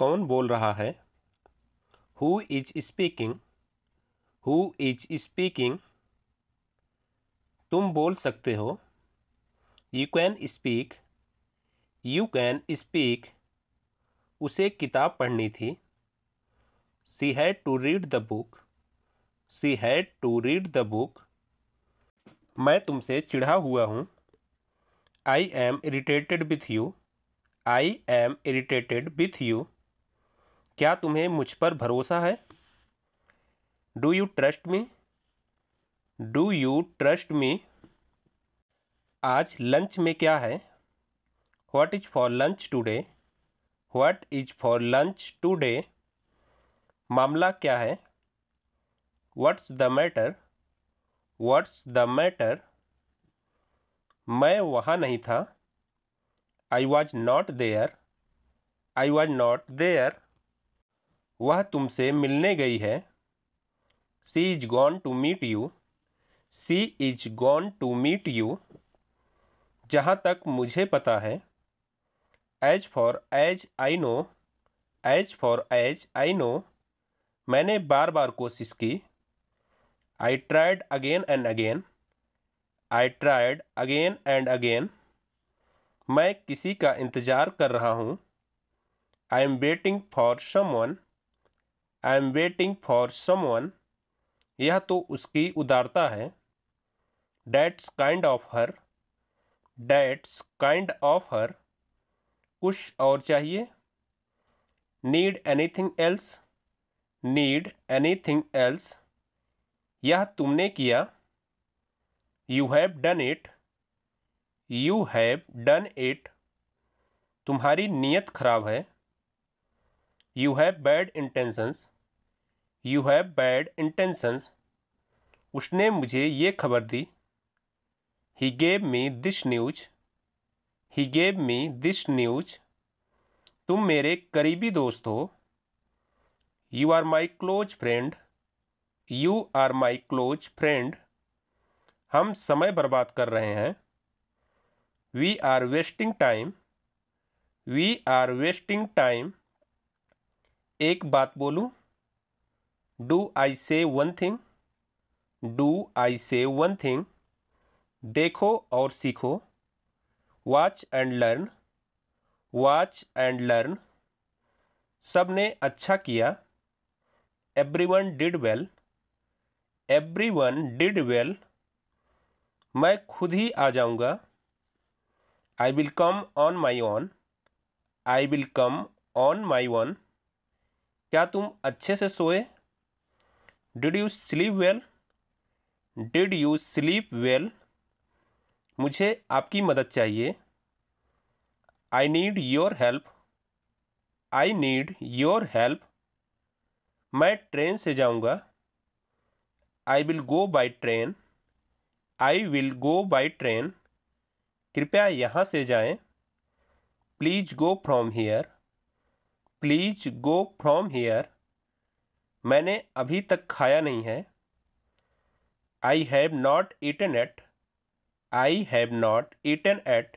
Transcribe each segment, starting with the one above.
कौन बोल रहा है who is speaking who is speaking तुम बोल सकते हो you can speak you can speak उसे किताब पढ़नी थी she had to read the book she had to read the book मैं तुमसे चिढ़ा हुआ हूँ I am irritated with you I am irritated with you क्या तुम्हें मुझ पर भरोसा है do you trust me do you trust me आज लंच में क्या है what is for lunch today what is for lunch today मामला क्या है what's the matter what's the matter मैं वहाँ नहीं था I was not there I was not there वह तुमसे मिलने गई है she is gone to meet you she is gone to meet you जहाँ तक मुझे पता है as far as I know as far as I know मैंने बार बार कोशिश की I tried again and again I tried again and again मैं किसी का इंतज़ार कर रहा हूँ I am waiting for one I am waiting for someone यह तो उसकी उदारता है that's kind of her that's kind of her कुछ और चाहिए need anything else need anything else यह तुमने किया you have done it you have done it तुम्हारी नीयत खराब है you have bad intentions you have bad intentions उसने मुझे ये खबर दी he gave me this news he gave me this news तुम मेरे करीबी दोस्त हो you are my close friend you are my close friend हम समय बर्बाद कर रहे हैं we are wasting time we are wasting time एक बात बोलूँ डू आई से वन थिंग डू आई से वन थिंग देखो और सीखो watch and learn watch and learn सब ने अच्छा किया everyone did well everyone did well मैं खुद ही आ जाऊँगा I will come on my own I will come on my one क्या तुम अच्छे से सोए did you sleep well did you sleep well मुझे आपकी मदद चाहिए I need your help I need your help मैं ट्रेन से जाऊंगा I will go by train I will go by train कृपया यहाँ से जाएं please go from here please go from here मैंने अभी तक खाया नहीं है I have not eaten at I have not eaten at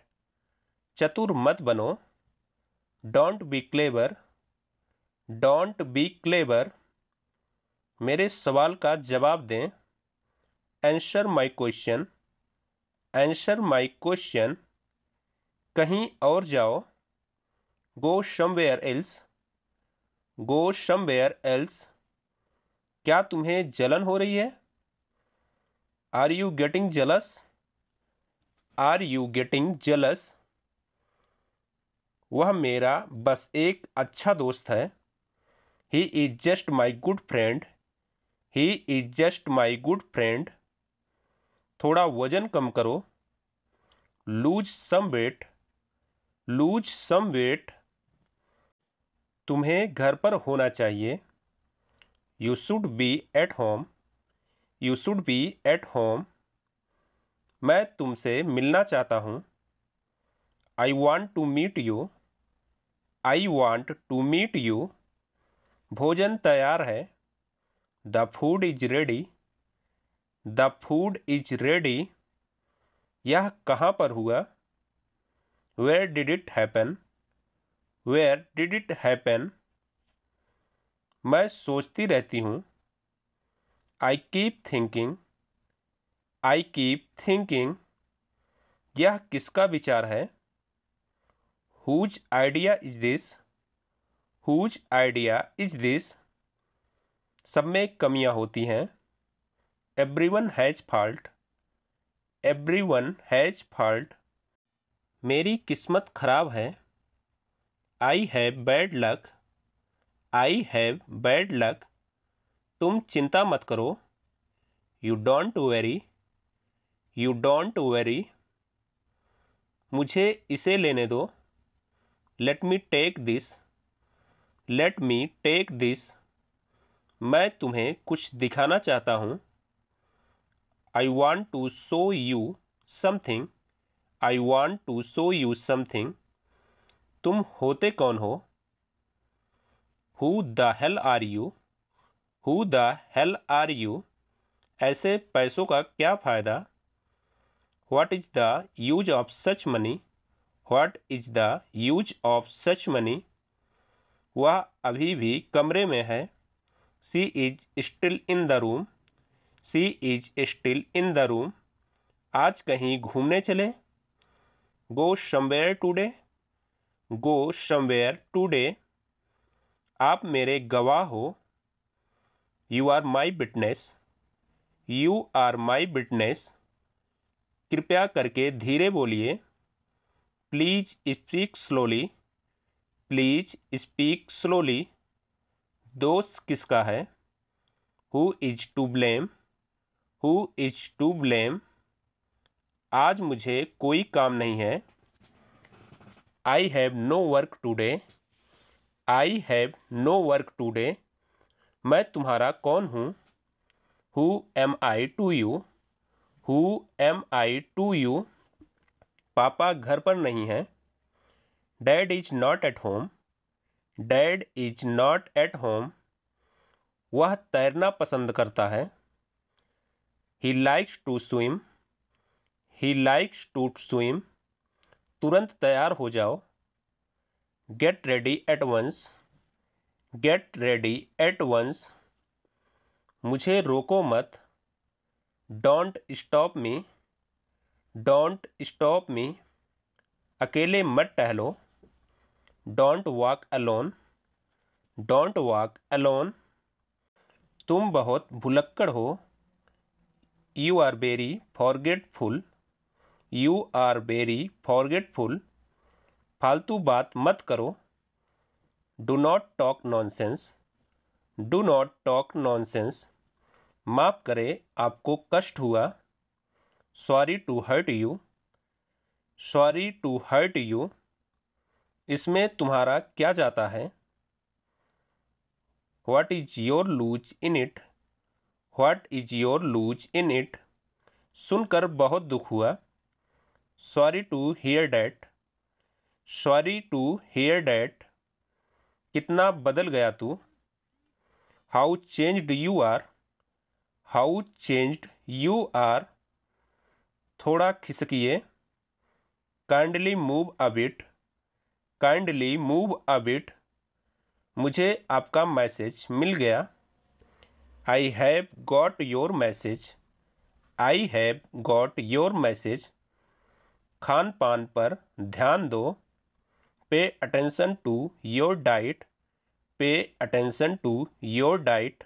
चतुर मत बनो don't be clever don't be clever मेरे सवाल का जवाब दें answer my question answer my question कहीं और जाओ गो शमवेयर एल्स गो शमवेयर एल्स क्या तुम्हें जलन हो रही है are you getting jealous are you getting jealous वह मेरा बस एक अच्छा दोस्त है he is just my good friend he is just my good friend थोड़ा वजन कम करो lose some weight lose some weight तुम्हें घर पर होना चाहिए you should be at home you should be at home मैं तुमसे मिलना चाहता हूँ I want to meet you I want to meet you भोजन तैयार है the food is ready the food is ready यह कहाँ पर हुआ where did it happen where did it happen मैं सोचती रहती हूँ I keep thinking I keep thinking यह किसका विचार है whose idea is this whose idea is this सब में कमियाँ होती हैं everyone has fault everyone has fault मेरी किस्मत ख़राब है I have bad luck I have bad luck तुम चिंता मत करो you don't worry you don't worry मुझे इसे लेने दो let me take this let me take this मैं तुम्हें कुछ दिखाना चाहता हूँ I want to show you something I want to show you something तुम होते कौन हो who the hell are you who the hell are you ऐसे पैसों का क्या फ़ायदा what is the use of such money what is the use of such money वह अभी भी कमरे में है she is still in the room she is still in the room आज कहीं घूमने चले गो शमवेयर टूडे गो शमवेयर टूडे आप मेरे गवाह हो you are my witness you are my witness कृपया करके धीरे बोलिए please speak slowly please speak slowly दोस्त किसका है who is to blame who is to blame आज मुझे कोई काम नहीं है I have no work today I have no work today मैं तुम्हारा कौन हूँ who am I to you who am I to you पापा घर पर नहीं है dad is not at home dad is not at home वह तैरना पसंद करता है he likes to swim he likes to swim तुरंत तैयार हो जाओ get ready at once get ready at once मुझे रोको मत don't stop me don't stop me अकेले मत टहलो don't walk alone don't walk alone तुम बहुत भुलक्कड़ हो you are very forgetful you are very forgetful फालतू बात मत करो do not talk nonsense do not talk nonsense माफ़ करे आपको कष्ट हुआ sorry to hurt you sorry to hurt you इसमें तुम्हारा क्या जाता है what is your lose in it what is your lose in it सुनकर बहुत दुख हुआ sorry to hear that sorry to hear that कितना बदल गया तू how changed you are how changed you are थोड़ा खिसकिए kindly move a bit kindly move a bit मुझे आपका मैसेज मिल गया I have got your message I have got your message खान पान पर ध्यान दो pay attention to your diet pay attention to your diet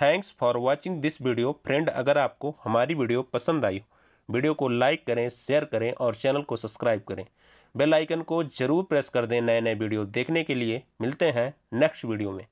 thanks for watching this video friend अगर आपको हमारी वीडियो पसंद आई हो वीडियो को लाइक करें शेयर करें और चैनल को सब्सक्राइब करें बेल आइकन को ज़रूर प्रेस कर दें नए नए वीडियो देखने के लिए मिलते हैं नेक्स्ट वीडियो में